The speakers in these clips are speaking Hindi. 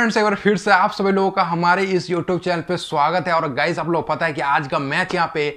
फ्रेंड्स एक बार फिर से आप सभी लोगों का हमारे इस YouTube चैनल पे स्वागत है और गाइस आप लोग पता है कि आज का मैच यहाँ पे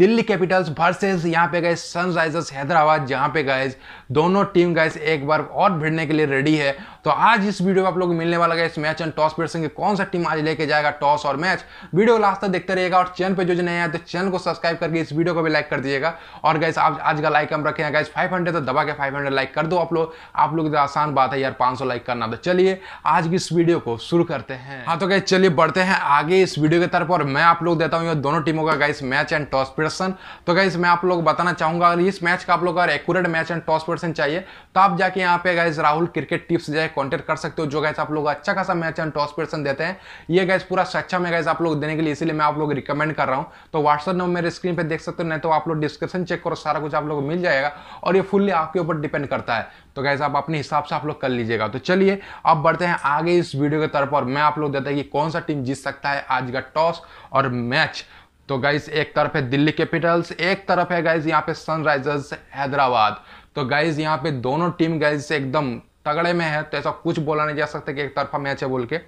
दिल्ली कैपिटल्स वर्सेस यहाँ पे गए सनराइजर्स हैदराबाद जहाँ पे गए दोनों टीम गए एक बार और भिड़ने के लिए रेडी है तो आज इस वीडियो में आप लोग मिलने वाला गाइस मैच एंड टॉस पेड़ कौन सा टीम आज लेके जाएगा टॉस और मैच वीडियो लास्ट तक देखते रहेगा और चैनल पर जो जो नया है तो चैनल को सब्सक्राइब करके इस वीडियो को भी लाइक कर दीजिएगा और गाइस आप आज का लाइक हम रखें हैं फाइव हंड्रेड तो दबा के फाइव लाइक कर दो आप लोग आप लोग आसान बात है यार पाँच लाइक करना तो चलिए आज की इस वीडियो वीडियो को शुरू करते हैं हाँ तो गाइस चलिए बढ़ते हैं आगे इस वीडियो के तरफ और मैं आप लोग देता हूँ दोनों टीमों का गाइस मैच एंड टॉस प्रदर्शन तो गाइस मैं आप लोग बताना चाहूंगा अगर इस मैच का आप लोग अगर एक्यूरेट मैच एंड टॉस प्रदर्शन चाहिए तो आप जाके यहाँ पे गाइस राहुल क्रिकेट टिप्स जाए कॉन्टेक्ट कर सकते हो जो गाइस आप लोग अच्छा खासा मैच एंड टॉस प्रदर्शन देते हैं ये गाइस पूरा सच्चा में गाइस आप लोग देने के लिए इसलिए मैं आप लोग रिकमेंड कर रहा हूँ तो व्हाट्सअप नंबर मेरे स्क्रीन पर देख सकते हो नहीं तो आप लोग डिस्क्रिप्शन चेक करो सारा कुछ आप लोग मिल जाएगा और ये फुल्ली आपके ऊपर डिपेंड करता है तो गाइस आप अपने हिसाब से आप लोग कर लीजिएगा तो चलिए अब बढ़ते हैं आगे इस वीडियो वीडियो के तौर पर मैं आप लोग देता है कि कौन सा टीम जीत सकता है आज का टॉस और मैच तो गाइज एक तरफ है दिल्ली कैपिटल्स एक तरफ है गाइज यहाँ पे सनराइजर्स हैदराबाद तो गाइज यहाँ पे दोनों टीम गाइज से एकदम तगड़े में है तो ऐसा कुछ बोला नहीं जा सकता कि एक तरफा मैच है बोल के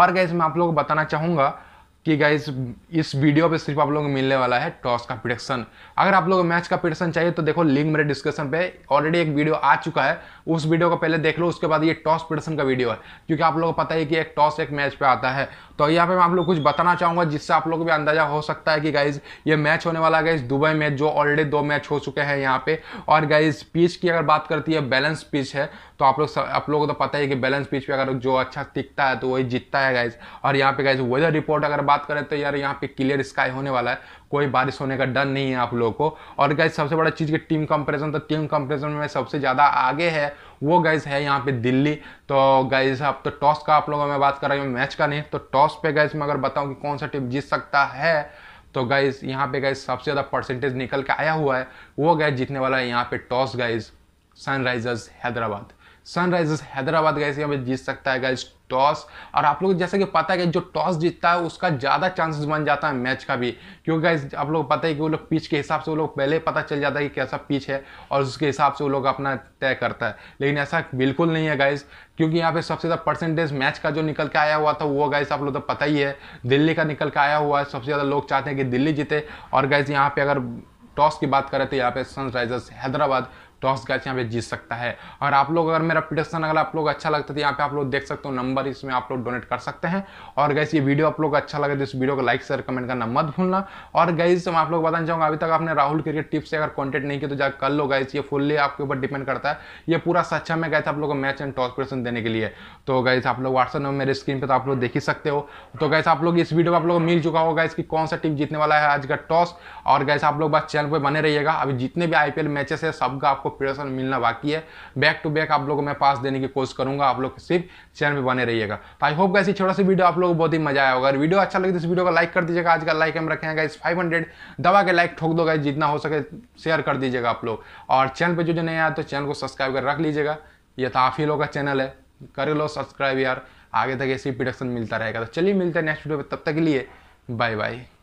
और गाइज मैं आप लोगों को बताना चाहूँगा कि गाइस इस वीडियो पे सिर्फ आप लोगों को मिलने वाला है टॉस का प्रिडक्शन अगर आप लोगों को मैच का प्रिडक्शन चाहिए तो देखो लिंक मेरे डिस्क्रिप्शन पे ऑलरेडी एक वीडियो आ चुका है उस वीडियो को पहले देख लो उसके बाद ये टॉस प्रिडक्शन का वीडियो है क्योंकि आप लोगों को पता है कि एक टॉस एक मैच पे आता है तो यहाँ पे मैं आप लोग कुछ बताना चाहूँगा जिससे आप लोगों भी अंदाजा हो सकता है कि गाइज ये मैच होने वाला गाइज दुबई मैच जो ऑलरेडी दो मैच हो चुके हैं यहाँ पे और गाइज पिच की अगर बात करती है बैलेंस पिच है तो आप लोग आप लोगों को तो पता है कि बैलेंस पिच पे अगर जो अच्छा टिकता है तो वही जीतता है गाइज और यहाँ पे गाइज वेदर रिपोर्ट अगर बात करें तो यार यहाँ पे क्लियर स्काई होने वाला है कोई बारिश होने का डर नहीं है आप लोगों को और गैस सबसे बड़ा चीज़ की टीम कंपेरिजन तो टीम कंपेरिजन में सबसे ज़्यादा आगे है वो गैस है यहाँ पे दिल्ली तो गैस अब तो टॉस का आप लोगों में बात कर रहा हूँ मैच का नहीं तो टॉस पे गैस मैं अगर बताऊँ कि कौन सा टीम जीत सकता है तो गैस यहाँ पे गैस सबसे ज़्यादा परसेंटेज निकल के आया हुआ है वो गैस जीतने वाला है यहाँ पे toss guys Sunrisers Hyderabad Sunrisers Hyderabad guys यहाँ पे जीत सकता है गैस टॉस और आप लोग जैसे कि पता है कि जो टॉस जीतता है उसका ज़्यादा चांसेस बन जाता है मैच का भी क्योंकि गैस आप लोग पता है कि वो लोग पिच के हिसाब से वो लोग पहले पता चल जाता है कि कैसा पिच है और उसके हिसाब से वो लोग अपना तय करता है लेकिन ऐसा बिल्कुल नहीं है गाइज क्योंकि यहाँ पे सबसे ज़्यादा परसेंटेज मैच का जो निकल के आया हुआ था वो गाइज आप लोग तो पता ही है दिल्ली का निकल के आया हुआ है सबसे ज़्यादा लोग चाहते हैं कि दिल्ली जीते और गाइज यहाँ पे अगर टॉस की बात करें तो यहाँ पे सनराइजर्स हैदराबाद टॉस गैच यहाँ पे जीत सकता है और आप लोग अगर मेरा प्रोडक्शन अगर आप लोग अच्छा लगता है तो यहाँ पे आप लोग देख सकते हो नंबर इसमें आप लोग डोनेट कर सकते हैं और गैस ये वीडियो आप लोग अच्छा लगे तो इस वीडियो को लाइक शेयर कमेंट करना मत भूलना और गैस मैं आप लोग बताना चाहूँगा अभी तक आपने राहुल क्रिकेट टिप्स से अगर कॉन्टेक्ट नहीं किया तो जाकर कर लो गैस ये फुल्ली आपके ऊपर डिपेंड करता है ये पूरा सच्चा में गए आप लोग को मैच एंड टॉस प्रेशन देने के लिए तो गैस आप लोग व्हाट्सअप में मेरे स्क्रीन पर तो आप लोग देख ही सकते हो तो गैस आप लोग इस वीडियो को आप लोग मिल चुका होगा इसकी कौन सा टीम जीतने वाला है आज का टॉस और गैस आप लोग बस चैनल पर बने रहिएगा अभी जितने भी आईपीएल मैचेस है सबका आपको आपको प्रिपरेशन मिलना बाकी है बैक टू बैक आप लोगों को मैं पास देने की कोशिश करूंगा आप लोग सिर्फ चैनल पर बने रहिएगा तो आई होप ऐसी छोटा सा वीडियो आप लोगों को बहुत ही मजा आया होगा वीडियो अच्छा लगे तो इस वीडियो को लाइक कर दीजिएगा आज का लाइक हम रखें हैं इस फाइव दवा के लाइक ठोक दो दोगा जितना हो सके शेयर कर दीजिएगा आप लोग और चैनल पर जो जो नहीं आया तो चैनल को सब्सक्राइब कर रख लीजिएगा ये तो आप ही लोग का चैनल है कर लो सब्सक्राइब यार आगे तक ऐसी प्रोडक्शन मिलता रहेगा तो चलिए मिलते हैं नेक्स्ट वीडियो में तब तक के लिए बाय बाय